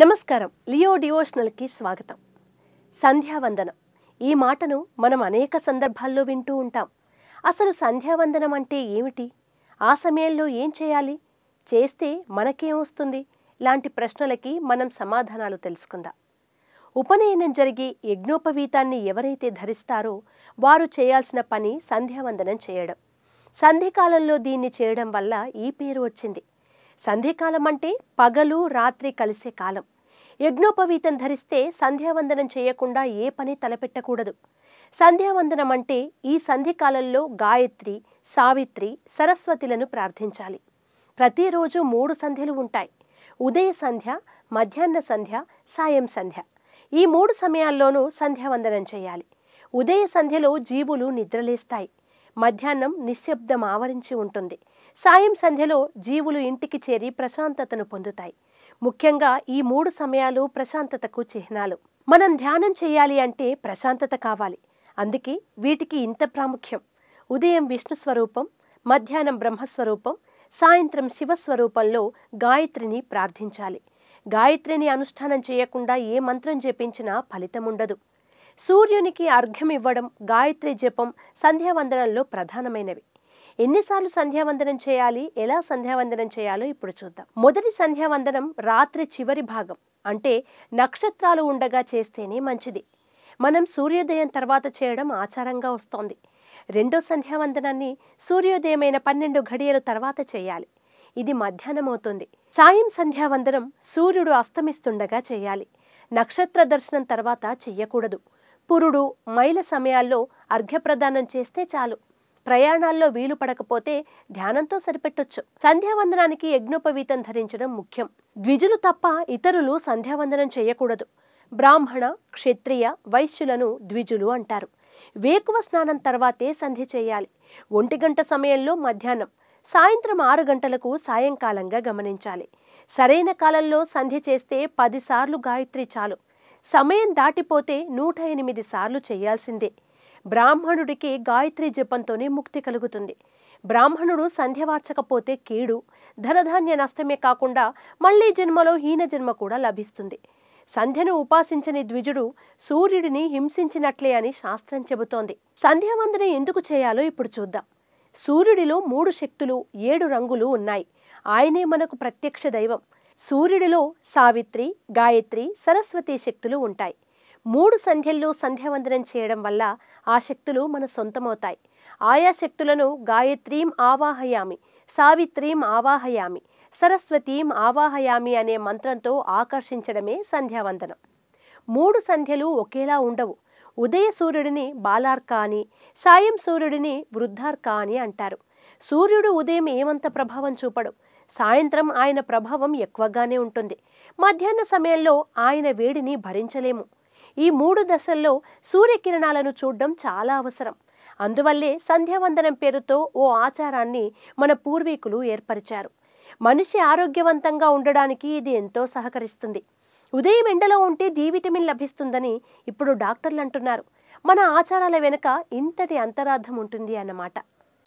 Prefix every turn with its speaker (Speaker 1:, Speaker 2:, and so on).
Speaker 1: నమస్కారం లియో డివోషనల్కి స్వాగతం సంధ్యావందనం ఈ మాటను మనం అనేక సందర్భాల్లో వింటూ ఉంటాం అసలు సంధ్యావందనం అంటే ఏమిటి ఆ సమయంలో ఏం చేయాలి చేస్తే మనకేం వస్తుంది లాంటి ప్రశ్నలకి మనం సమాధానాలు తెలుసుకుందాం ఉపనయనం జరిగి యజ్ఞోపవీతాన్ని ఎవరైతే ధరిస్తారో వారు చేయాల్సిన పని సంధ్యావందనం చేయడం సంధ్యకాలంలో దీన్ని చేయడం వల్ల ఈ పేరు వచ్చింది సంధ్యకాలం అంటే పగలు రాత్రి కలిసే కాలం యజ్ఞోపవీతం ధరిస్తే సంధ్యావందనం చేయకుండా ఏ పని తలపెట్టకూడదు సంధ్యావందనం అంటే ఈ సంధ్యకాలంలో గాయత్రి సావిత్రి సరస్వతిలను ప్రార్థించాలి ప్రతిరోజు మూడు సంధ్యలు ఉంటాయి ఉదయ సంధ్య మధ్యాహ్న సంధ్య సాయం సంధ్య ఈ మూడు సమయాల్లోనూ సంధ్యావందనం చేయాలి ఉదయ సంధ్యలో జీవులు నిద్రలేస్తాయి మధ్యాహ్నం నిశ్శబ్దం ఆవరించి ఉంటుంది సాయం సంధ్యలో జీవులు ఇంటికి చేరి ప్రశాంతతను పొందుతాయి ముఖ్యంగా ఈ మూడు సమయాలు ప్రశాంతతకు చిహ్నాలు మనం ధ్యానం చేయాలి అంటే ప్రశాంతత కావాలి అందుకే వీటికి ఇంత ప్రాముఖ్యం ఉదయం విష్ణు స్వరూపం మధ్యాహ్నం బ్రహ్మస్వరూపం సాయంత్రం శివస్వరూపంలో గాయత్రిని ప్రార్థించాలి గాయత్రిని అనుష్ఠానం చేయకుండా ఏ మంత్రం జపించినా ఫలితం ఉండదు సూర్యునికి అర్ఘ్యం ఇవ్వడం గాయత్రి జపం సంధ్యావందనంలో ప్రధానమైనవి ఎన్నిసార్లు సంధ్యావందనం చేయాలి ఎలా సంధ్యావందనం చేయాలో ఇప్పుడు చూద్దాం మొదటి సంధ్యావందనం రాత్రి చివరి భాగం అంటే నక్షత్రాలు ఉండగా చేస్తేనే మంచిది మనం సూర్యోదయం తర్వాత చేయడం ఆచారంగా వస్తోంది రెండో సంధ్యావందనాన్ని సూర్యోదయమైన పన్నెండు ఘడియల తర్వాత చేయాలి ఇది మధ్యాహ్నం అవుతుంది సాయం సంధ్యావందనం సూర్యుడు అస్తమిస్తుండగా చేయాలి నక్షత్ర దర్శనం తర్వాత చెయ్యకూడదు పురుడు మైల సమయాల్లో అర్ఘ్యప్రదానం చేస్తే చాలు ప్రయాణాల్లో వీలు పడకపోతే ధ్యానంతో సరిపెట్టొచ్చు సంధ్యావందనానికి యజ్ఞోపవీతం ధరించడం ముఖ్యం ద్విజులు తప్ప ఇతరులు సంధ్యావందనం చేయకూడదు బ్రాహ్మణ క్షత్రియ వైశ్యులను ద్విజులు అంటారు వేకువ స్నానం తర్వాతే సంధి చేయాలి ఒంటి గంట సమయంలో మధ్యాహ్నం సాయంత్రం ఆరు గంటలకు సాయంకాలంగా గమనించాలి సరైన కాలంలో సంధి చేస్తే పదిసార్లు గాయత్రి చాలు సమయం దాటిపోతే నూట ఎనిమిది సార్లు చేయాల్సిందే బ్రాహ్మణుడికి గాయత్రి జపంతోనే ముక్తి కలుగుతుంది బ్రాహ్మణుడు సంధ్యవార్చకపోతే కీడు ధనధాన్య నష్టమే కాకుండా మళ్లీ జన్మలో హీన జన్మ కూడా లభిస్తుంది సంధ్యను ఉపాసించని ద్విజుడు సూర్యుడిని హింసించినట్లే అని శాస్త్రం చెబుతోంది సంధ్యావందన ఎందుకు చేయాలో ఇప్పుడు చూద్దాం సూర్యుడిలో మూడు శక్తులు ఏడు రంగులు ఉన్నాయి ఆయనే మనకు ప్రత్యక్ష దైవం సూర్యుడిలో సావిత్రి గాయత్రి సరస్వతి శక్తులు ఉంటాయి మూడు సంధ్యల్లో సంధ్యావందనం చేయడం వల్ల ఆ శక్తులు మన సొంతమవుతాయి ఆయా శక్తులను గాయత్రీం ఆవాహయామి సావిత్రీం ఆవాహయామి సరస్వతీం ఆవాహయామి అనే మంత్రంతో ఆకర్షించడమే సంధ్యావందనం మూడు సంధ్యలు ఒకేలా ఉండవు ఉదయ సూర్యుడిని బాలార్క అని సాయం సూర్యుడిని వృద్ధార్క అని అంటారు సూర్యుడు ఉదయం ఏమంత ప్రభావం చూపడు సాయంత్రం ఆయన ప్రభావం ఎక్కువగానే ఉంటుంది మధ్యాహ్న సమయంలో ఆయన వేడిని భరించలేము ఈ మూడు దశల్లో సూర్యకిరణాలను చూడడం చాలా అవసరం అందువల్లే సంధ్యావందనం పేరుతో ఓ ఆచారాన్ని మన పూర్వీకులు ఏర్పరిచారు మనిషి ఆరోగ్యవంతంగా ఉండడానికి ఇది ఎంతో సహకరిస్తుంది ఉదయం ఎండలో ఉంటే డి విటమిన్ లభిస్తుందని ఇప్పుడు డాక్టర్లు అంటున్నారు మన ఆచారాల వెనుక ఇంతటి అంతరార్థం ఉంటుంది అన్నమాట